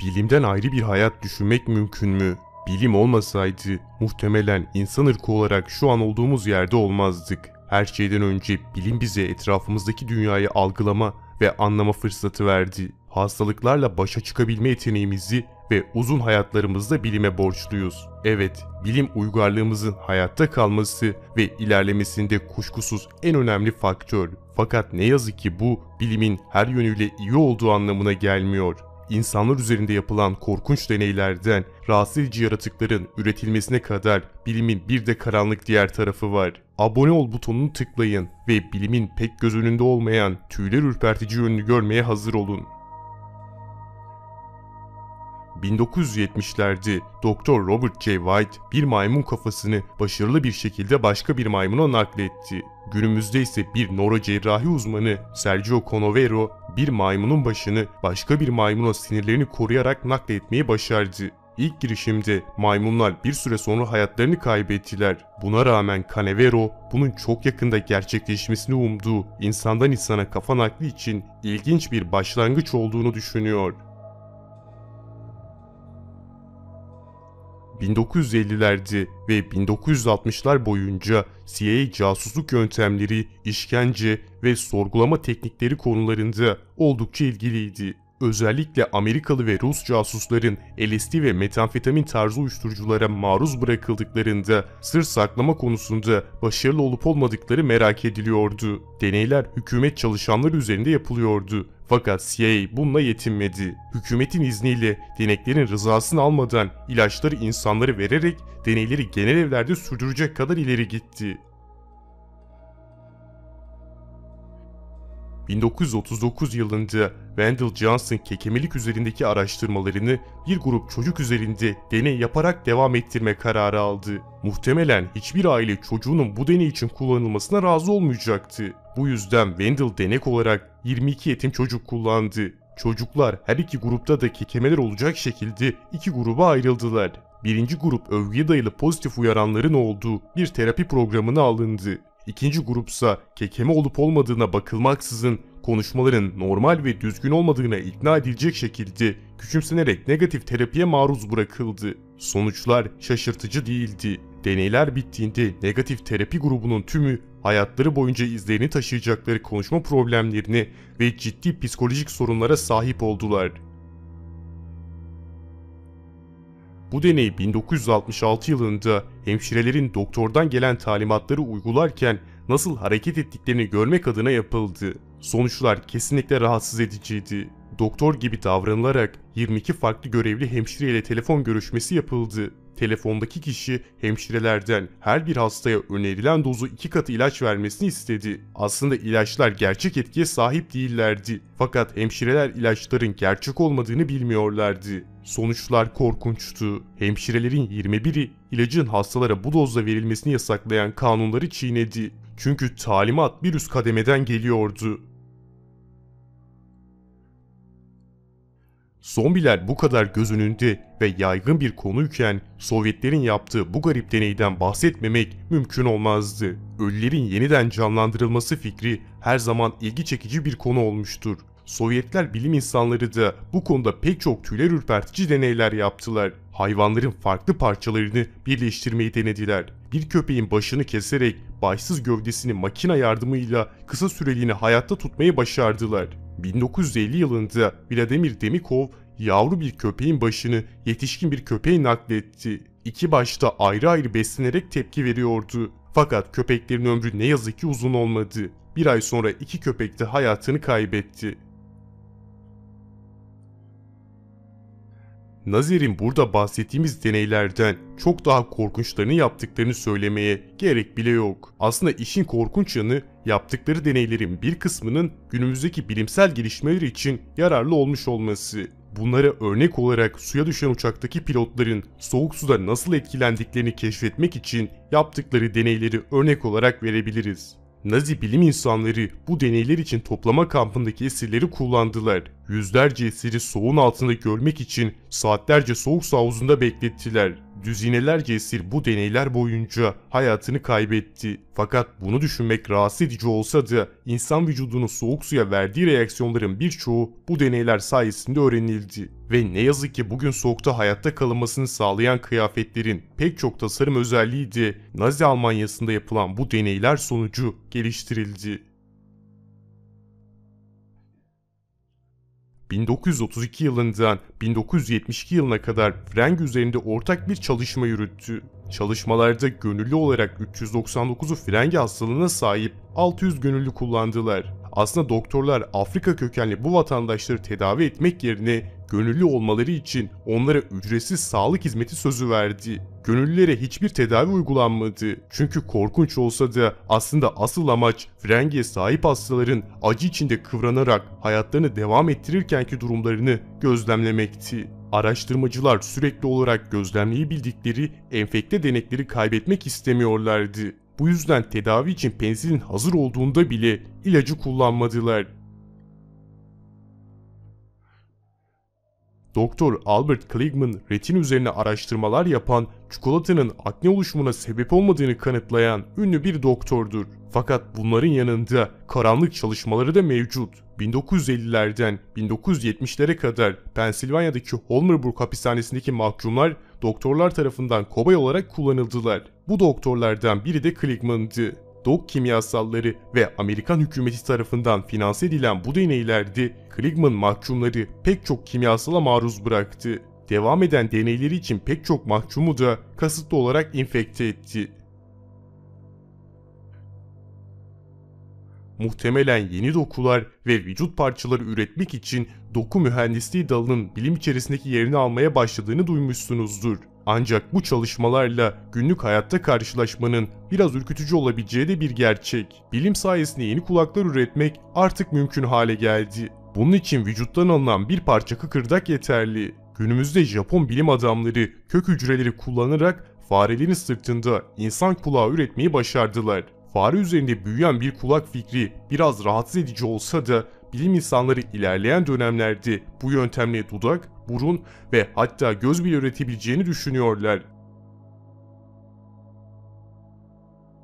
bilimden ayrı bir hayat düşünmek mümkün mü? Bilim olmasaydı muhtemelen insan ırkı olarak şu an olduğumuz yerde olmazdık. Her şeyden önce bilim bize etrafımızdaki dünyayı algılama ve anlama fırsatı verdi. Hastalıklarla başa çıkabilme yeteneğimizi ve uzun hayatlarımızda bilime borçluyuz. Evet, bilim uygarlığımızın hayatta kalması ve ilerlemesinde kuşkusuz en önemli faktör. Fakat ne yazık ki bu bilimin her yönüyle iyi olduğu anlamına gelmiyor insanlar üzerinde yapılan korkunç deneylerden rahatsız edici yaratıkların üretilmesine kadar bilimin bir de karanlık diğer tarafı var. Abone ol butonunu tıklayın ve bilimin pek göz önünde olmayan tüyler ürpertici yönünü görmeye hazır olun. 1970'lerde Doktor Robert J. White bir maymun kafasını başarılı bir şekilde başka bir maymuna nakletti. Günümüzde ise bir nörocerrahi uzmanı Sergio Conovero bir maymunun başını başka bir maymuna sinirlerini koruyarak nakletmeyi başardı. İlk girişimde maymunlar bir süre sonra hayatlarını kaybettiler. Buna rağmen Canevero bunun çok yakında gerçekleşmesini umduğu insandan insana kafa nakli için ilginç bir başlangıç olduğunu düşünüyor. 1950'lerde ve 1960'lar boyunca CIA casusluk yöntemleri, işkence ve sorgulama teknikleri konularında oldukça ilgiliydi. Özellikle Amerikalı ve Rus casusların LSD ve metamfetamin tarzı uyuşturuculara maruz bırakıldıklarında sır saklama konusunda başarılı olup olmadıkları merak ediliyordu. Deneyler hükümet çalışanları üzerinde yapılıyordu fakat CIA bununla yetinmedi. Hükümetin izniyle deneklerin rızasını almadan ilaçları insanlara vererek deneyleri genel evlerde sürdürecek kadar ileri gitti. 1939 yılında Wendell Johnson kekemelik üzerindeki araştırmalarını bir grup çocuk üzerinde deney yaparak devam ettirme kararı aldı. Muhtemelen hiçbir aile çocuğunun bu deney için kullanılmasına razı olmayacaktı. Bu yüzden Wendell denek olarak 22 yetim çocuk kullandı. Çocuklar her iki grupta da kekemeler olacak şekilde iki gruba ayrıldılar. Birinci grup övgüye dayalı pozitif uyaranların olduğu bir terapi programına alındı. İkinci grupsa kekeme olup olmadığına bakılmaksızın konuşmaların normal ve düzgün olmadığına ikna edilecek şekilde küçümsenerek negatif terapiye maruz bırakıldı. Sonuçlar şaşırtıcı değildi. Deneyler bittiğinde negatif terapi grubunun tümü hayatları boyunca izlerini taşıyacakları konuşma problemlerini ve ciddi psikolojik sorunlara sahip oldular. Bu deney 1966 yılında hemşirelerin doktordan gelen talimatları uygularken nasıl hareket ettiklerini görmek adına yapıldı. Sonuçlar kesinlikle rahatsız ediciydi. Doktor gibi davranılarak 22 farklı görevli hemşireyle telefon görüşmesi yapıldı telefondaki kişi hemşirelerden her bir hastaya önerilen dozu iki katı ilaç vermesini istedi. Aslında ilaçlar gerçek etkiye sahip değillerdi. Fakat hemşireler ilaçların gerçek olmadığını bilmiyorlardı. Sonuçlar korkunçtu. Hemşirelerin 21'i ilacın hastalara bu dozla verilmesini yasaklayan kanunları çiğnedi. Çünkü talimat bir üst kademeden geliyordu. Zombiler bu kadar göz önünde ve yaygın bir konuyken Sovyetlerin yaptığı bu garip deneyden bahsetmemek mümkün olmazdı. Ölülerin yeniden canlandırılması fikri her zaman ilgi çekici bir konu olmuştur. Sovyetler bilim insanları da bu konuda pek çok tüyler ürpertici deneyler yaptılar. Hayvanların farklı parçalarını birleştirmeyi denediler. Bir köpeğin başını keserek başsız gövdesini makina yardımıyla kısa süreliğine hayatta tutmayı başardılar. 1950 yılında Vladimir Demikov yavru bir köpeğin başını yetişkin bir köpeğe nakletti. İki başta ayrı ayrı beslenerek tepki veriyordu. Fakat köpeklerin ömrü ne yazık ki uzun olmadı. Bir ay sonra iki köpek de hayatını kaybetti. Nazir'in burada bahsettiğimiz deneylerden çok daha korkunçlarını yaptıklarını söylemeye gerek bile yok. Aslında işin korkunç yanı yaptıkları deneylerin bir kısmının günümüzdeki bilimsel gelişmeler için yararlı olmuş olması. Bunlara örnek olarak suya düşen uçaktaki pilotların soğuk suda nasıl etkilendiklerini keşfetmek için yaptıkları deneyleri örnek olarak verebiliriz. Nazi bilim insanları bu deneyler için toplama kampındaki esirleri kullandılar. Yüzlerce esiri soğun altında görmek için saatlerce soğuk su havuzunda beklettiler. Düzinelerce esir bu deneyler boyunca hayatını kaybetti. Fakat bunu düşünmek rahatsız edici olsa da insan vücudunun soğuk suya verdiği reaksiyonların birçoğu bu deneyler sayesinde öğrenildi. Ve ne yazık ki bugün soğukta hayatta kalınmasını sağlayan kıyafetlerin pek çok tasarım özelliği de Nazi Almanyası'nda yapılan bu deneyler sonucu geliştirildi. 1932 yılından 1972 yılına kadar Freng üzerinde ortak bir çalışma yürüttü. Çalışmalarda gönüllü olarak 399'u Frenge hastalığına sahip 600 gönüllü kullandılar. Aslında doktorlar Afrika kökenli bu vatandaşları tedavi etmek yerine gönüllü olmaları için onlara ücretsiz sağlık hizmeti sözü verdi. Gönüllülere hiçbir tedavi uygulanmadı. Çünkü korkunç olsa da aslında asıl amaç frenge sahip hastaların acı içinde kıvranarak hayatlarını devam ettirirkenki durumlarını gözlemlemekti. Araştırmacılar sürekli olarak gözlemleyebildikleri enfekte denekleri kaybetmek istemiyorlardı. Bu yüzden tedavi için pensilin hazır olduğunda bile ilacı kullanmadılar. Doktor Albert Kligman, retin üzerine araştırmalar yapan, çikolatanın akne oluşumuna sebep olmadığını kanıtlayan ünlü bir doktordur. Fakat bunların yanında karanlık çalışmaları da mevcut. 1950'lerden 1970'lere kadar Pensilvanya'daki Holmerbrook hapishanesindeki mahkumlar doktorlar tarafından kobay olarak kullanıldılar. Bu doktorlardan biri de Kligman'dı. Dok kimyasalları ve Amerikan hükümeti tarafından finanse edilen bu deneylerde Kligman mahkumları pek çok kimyasala maruz bıraktı. Devam eden deneyleri için pek çok mahkumu da kasıtlı olarak infekte etti. muhtemelen yeni dokular ve vücut parçaları üretmek için doku mühendisliği dalının bilim içerisindeki yerini almaya başladığını duymuşsunuzdur. Ancak bu çalışmalarla günlük hayatta karşılaşmanın biraz ürkütücü olabileceği de bir gerçek. Bilim sayesinde yeni kulaklar üretmek artık mümkün hale geldi. Bunun için vücuttan alınan bir parça kıkırdak yeterli. Günümüzde Japon bilim adamları kök hücreleri kullanarak farelerin sırtında insan kulağı üretmeyi başardılar fare üzerinde büyüyen bir kulak fikri biraz rahatsız edici olsa da bilim insanları ilerleyen dönemlerde bu yöntemle dudak, burun ve hatta göz bile üretebileceğini düşünüyorlar.